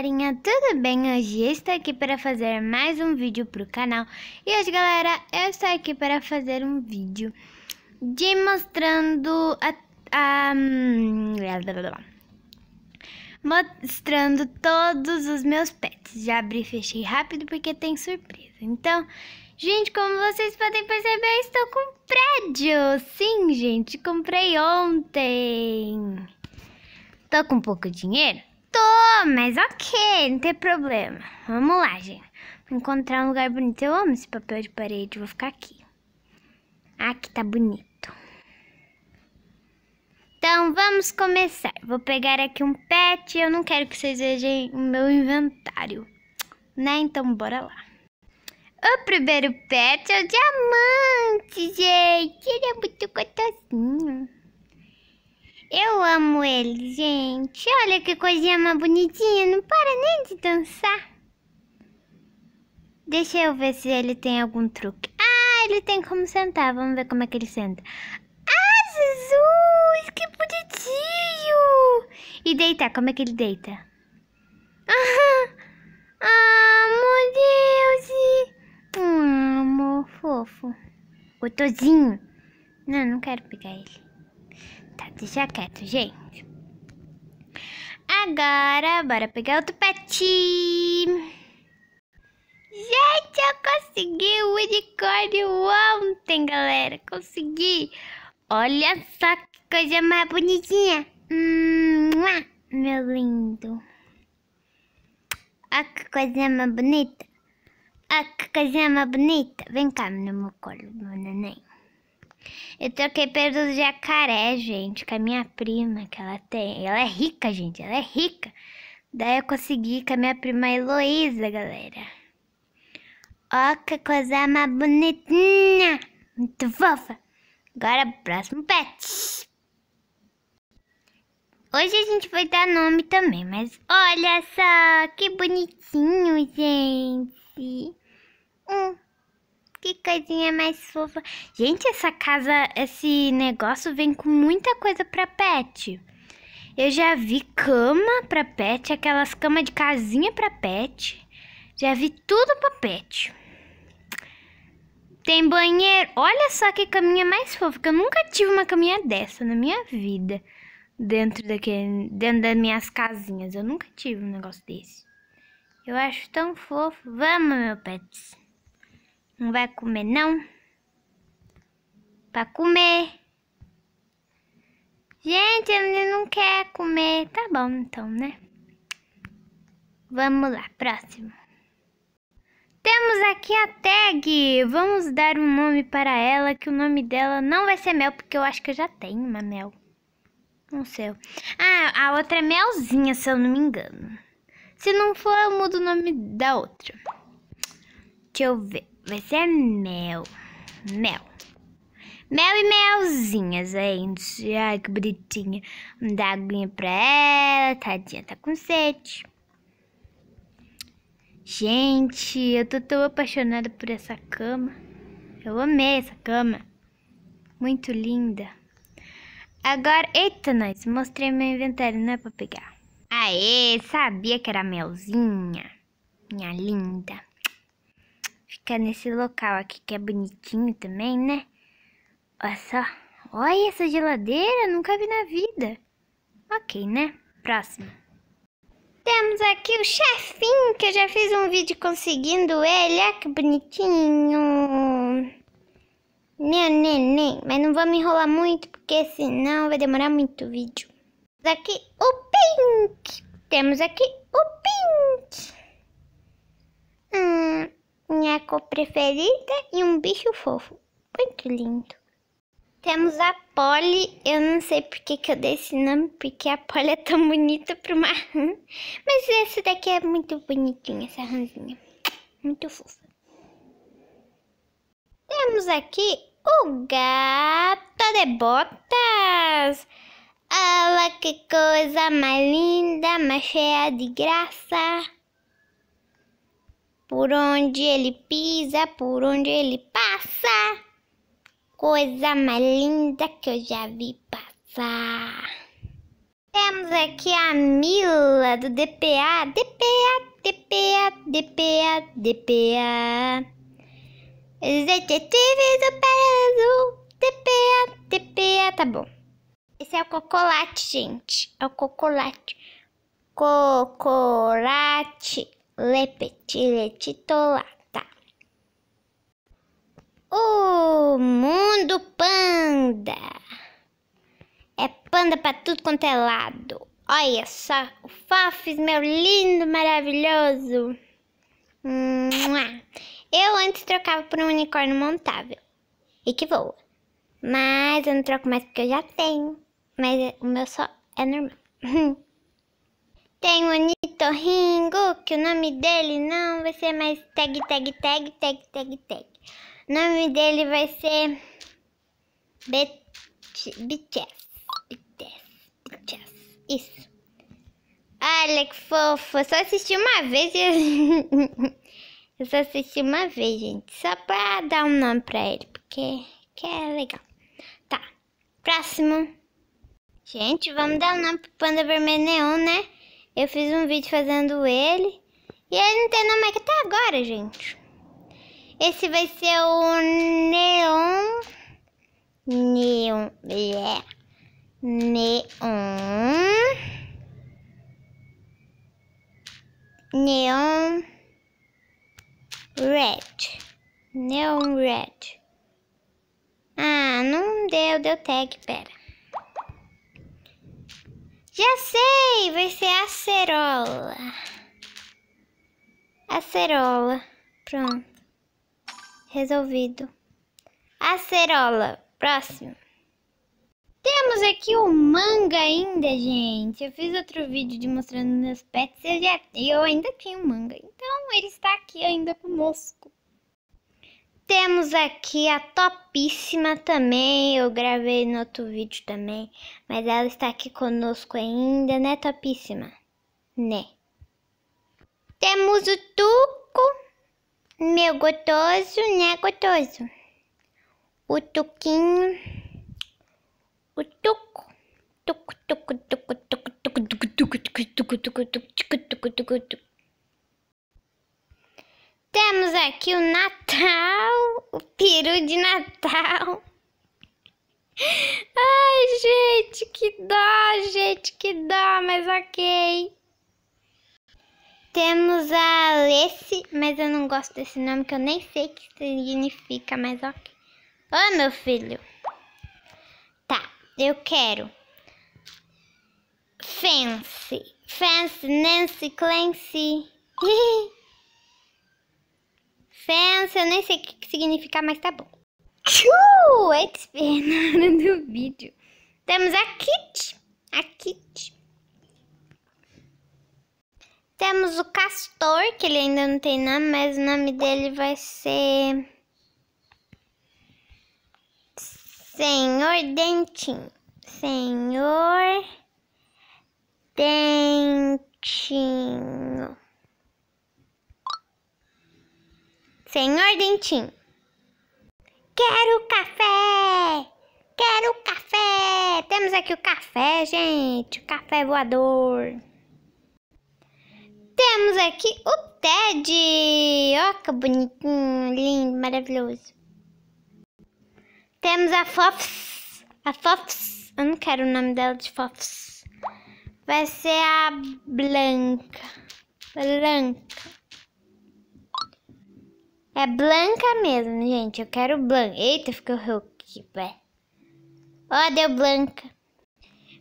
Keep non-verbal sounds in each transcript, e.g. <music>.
galerinha, tudo bem? Hoje estou aqui para fazer mais um vídeo para o canal E hoje galera, eu estou aqui para fazer um vídeo De mostrando a... a hum, mostrando todos os meus pets Já abri e fechei rápido porque tem surpresa Então, gente, como vocês podem perceber, eu estou com prédio Sim, gente, comprei ontem Tô com pouco dinheiro? Tô, mas ok, não tem problema. Vamos lá, gente. Vou encontrar um lugar bonito. Eu amo esse papel de parede, vou ficar aqui. Aqui ah, tá bonito. Então, vamos começar. Vou pegar aqui um pet. Eu não quero que vocês vejam o meu inventário, né? Então, bora lá. O primeiro pet é o diamante, gente. Ele é muito gostosinho. Eu amo ele, gente. Olha que coisinha mais bonitinha. Não para nem de dançar. Deixa eu ver se ele tem algum truque. Ah, ele tem como sentar. Vamos ver como é que ele senta. Ah, Jesus! Que bonitinho! E deitar. Como é que ele deita? Ah, ah meu Deus! Hum, amor fofo. tozinho. Não, não quero pegar ele tá, deixa quieto, gente. Agora, bora pegar outro pet. Gente, eu consegui o unicórnio ontem, galera. Consegui. Olha só que coisa mais bonitinha. Hum, meu lindo. Olha que coisa mais bonita. Olha que coisa mais bonita. Vem cá, meu colo, meu neném. Eu troquei pelo jacaré, gente, com a minha prima que ela tem. Ela é rica, gente, ela é rica. Daí eu consegui com a minha prima Heloísa, galera. Ó, que coisa mais bonitinha. Muito fofa. Agora, próximo pet. Hoje a gente vai dar nome também, mas olha só, que bonitinho, gente. Hum que coisinha mais fofa. Gente, essa casa, esse negócio vem com muita coisa pra pet. Eu já vi cama pra pet, aquelas camas de casinha pra pet. Já vi tudo pra pet. Tem banheiro. Olha só que caminha mais fofa, que eu nunca tive uma caminha dessa na minha vida. Dentro, daquele, dentro das minhas casinhas. Eu nunca tive um negócio desse. Eu acho tão fofo. Vamos, meu Pet. Não vai comer, não? Pra comer. Gente, ele não quer comer. Tá bom, então, né? Vamos lá, próximo. Temos aqui a tag. Vamos dar um nome para ela, que o nome dela não vai ser Mel, porque eu acho que eu já tenho uma Mel. Não sei. Ah, a outra é Melzinha, se eu não me engano. Se não for, eu mudo o nome da outra. Deixa eu ver. Vai ser é mel. Mel. Mel e melzinhas gente. Ai, que bonitinha. Vamos dar aguinha pra ela. Tadinha, tá com sede. Gente, eu tô tão apaixonada por essa cama. Eu amei essa cama. Muito linda. Agora, eita, nós. Mostrei meu inventário, não é pra pegar. Aê, sabia que era melzinha. Minha linda. É nesse local aqui que é bonitinho também, né? Olha só. Olha essa geladeira, nunca vi na vida. Ok, né? Próximo. Temos aqui o chefinho, que eu já fiz um vídeo conseguindo ele. Olha que bonitinho. Nem, nem, nem. Mas não vamos enrolar muito, porque senão vai demorar muito o vídeo. Temos aqui o Pink. Temos aqui o Pink minha cor preferida e um bicho fofo. Muito lindo. Temos a Polly. Eu não sei porque que eu dei esse nome, porque a Polly é tão bonita para uma rã. Mas esse daqui é muito bonitinho essa rãzinha. Muito fofa. Temos aqui o gato de botas. Olha que coisa mais linda, mais cheia de graça. Por onde ele pisa, por onde ele passa. Coisa mais linda que eu já vi passar. Temos aqui a Mila do DPA, DPA, DPA, DPA, DPA. Executivo do peso, DPA, DPA, tá bom. Esse é o cocolate, gente. É o cocolate. Cocolate titolata. O mundo panda! É panda para tudo quanto é lado. Olha só, o Fafis, meu lindo, maravilhoso. Eu antes trocava por um unicórnio montável e que voa. Mas eu não troco mais porque eu já tenho. Mas o meu só é normal. <laughs> Tem um ornitorrinco, que o nome dele não vai ser mais tag, tag, tag, tag, tag, tag. O nome dele vai ser... BTS. BTS. BTS. Isso. Olha que fofo. Eu só assisti uma vez e... <laughs> Eu só assisti uma vez, gente. Só pra dar um nome pra ele, porque que é legal. Tá. Próximo. Gente, vamos dar um nome pro panda vermelho neon, né? Eu fiz um vídeo fazendo ele. E ele não tem nome aqui até agora, gente. Esse vai ser o Neon. Neon. Yeah. É, Neon. Neon. Red. Neon Red. Ah, não deu, deu tag, pera. Já sei, vai ser acerola. Acerola. Pronto. Resolvido. Acerola. Próximo. Temos aqui o manga ainda, gente. Eu fiz outro vídeo de mostrando meus pets e eu, eu ainda tenho manga. Então, ele está aqui ainda conosco. Temos aqui a topíssima também, eu gravei no outro vídeo também, mas ela está aqui conosco ainda, né topíssima? Né. Temos o Tuco, meu gotoso, né gotoso? O Tuquinho, o Tuco, Tuco, Tuco, Tuco, Tuco, Tuco, Tuco, Tuco, Tuco, Tuco, Tuco, Tuco, Tuco, Tuco, Tuco, Tuco, temos aqui o Natal, o peru de Natal. Ai, gente, que dó, gente, que dó, mas ok. Temos a Alice, mas eu não gosto desse nome que eu nem sei o que significa, mas ok. Ô, meu filho. Tá, eu quero. Fancy. Fancy, Nancy, Clancy. <laughs> Fence, eu nem sei o que, que significa, mas tá bom. Tchu! Expert na hora do vídeo. Temos a Kit. A Kit. Temos o Castor, que ele ainda não tem nome, mas o nome dele vai ser... Senhor Dentinho. Senhor Dentinho. Senhor Dentinho. Quero café! Quero café! Temos aqui o café, gente. O café voador. Temos aqui o Ted. Ó, que bonitinho, lindo, maravilhoso. Temos a Fofs. A Fofs. Eu não quero o nome dela de Fofs. Vai ser a Blanca. Blanca. É branca mesmo, gente. Eu quero branca. Eita, ficou aqui, pé. Ó, deu branca.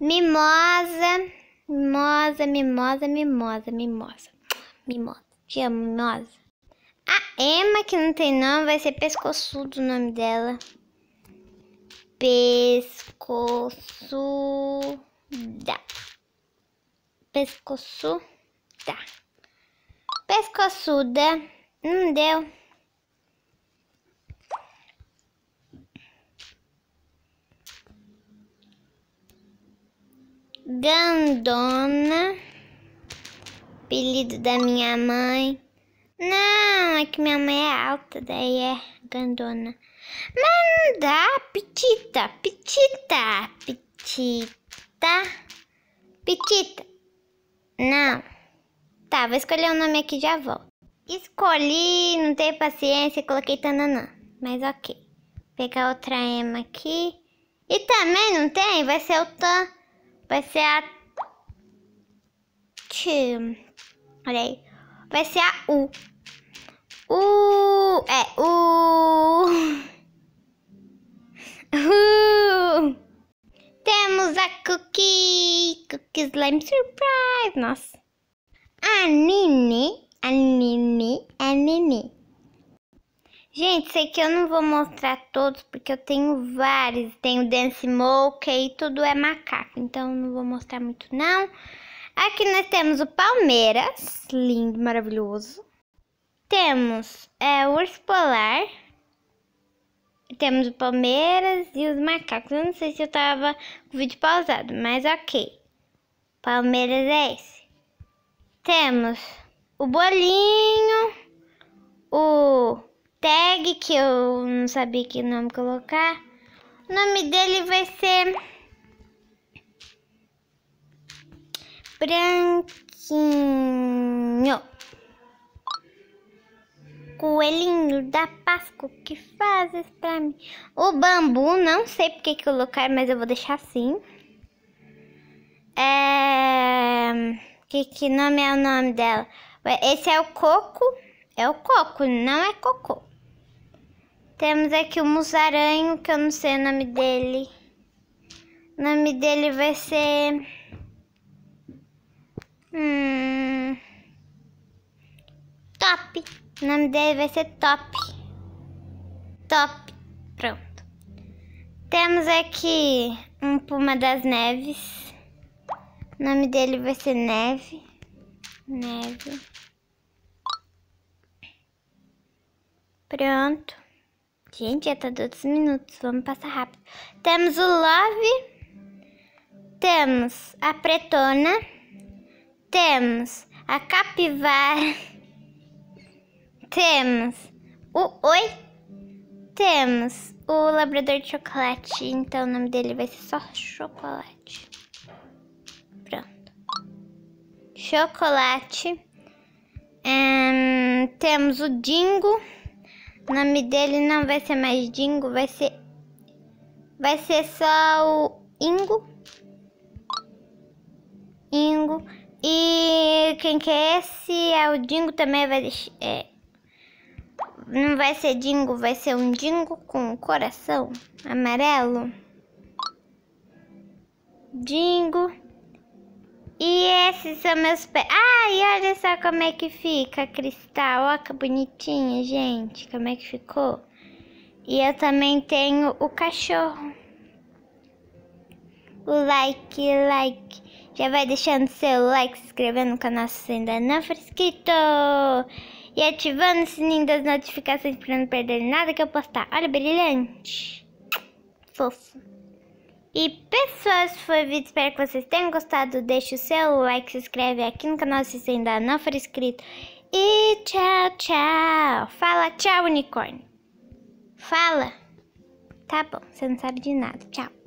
Mimosa, mimosa, mimosa, mimosa, mimosa. Mimosa. Te amo, mimosa. A Emma, que não tem nome, vai ser pescoçudo o nome dela. Pescoçuda. Pescoçuda. Pescoçuda. Não deu. Gandona, apelido da minha mãe. Não, é que minha mãe é alta, daí é Gandona. Mas não dá, petita, petita, petita, petita. Não. Tá, vou escolher o um nome aqui e já volto. Escolhi, não tenho paciência, coloquei tananã. Mas ok. Vou pegar outra ema aqui. E também não tem, vai ser o tan... Vai ser a. Olha aí. Vai ser a U. U. É, U. <laughs> U. Temos a Cookie. Cookie Slime Surprise. Nossa. A Nini. A Nini. A é Nini. Gente, sei que eu não vou mostrar todos porque eu tenho vários. Tenho Dance Moke e tudo é macaco, então não vou mostrar muito não. Aqui nós temos o Palmeiras, lindo, maravilhoso. Temos é, o Urso Polar. Temos o Palmeiras e os macacos. Eu não sei se eu tava com o vídeo pausado, mas ok. Palmeiras é esse. Temos o Bolinho, o tag que eu não sabia que nome colocar. O nome dele vai ser Branquinho. Coelhinho da Páscoa, que fazes pra mim? O bambu, não sei porque colocar, mas eu vou deixar assim. É... Que, que nome é o nome dela? Esse é o coco. É o coco, não é cocô. Temos aqui o musaranho, que eu não sei o nome dele. O nome dele vai ser... Hum... Top. O nome dele vai ser Top. Top. Pronto. Temos aqui um Puma das Neves. O nome dele vai ser Neve. Neve. Pronto. Gente, já tá 12 minutos, vamos passar rápido. Temos o Love, temos a Pretona, temos a Capivara, <laughs> temos o Oi, temos o Labrador de Chocolate, então o nome dele vai ser só Chocolate. Pronto. Chocolate. Um, temos o Dingo. O nome dele não vai ser mais Dingo, vai ser. Vai ser só o Ingo. Ingo. E quem que é esse? É o Dingo também vai deixar. É, não vai ser Dingo, vai ser um Dingo com coração amarelo. Dingo. E esses são meus pés. Ai, olha só como é que fica cristal. Olha que bonitinho, gente. Como é que ficou? E eu também tenho o cachorro. O like, like. Já vai deixando seu like, se inscrevendo no canal se ainda não for inscrito. E ativando o sininho das notificações para não perder nada que eu postar. Olha, brilhante. Fofo. E pessoas, foi o vídeo, espero que vocês tenham gostado. Deixe o seu like, se inscreve aqui no canal se você ainda não for inscrito. E tchau, tchau. Fala tchau, unicórnio. Fala. Tá bom, você não sabe de nada. Tchau.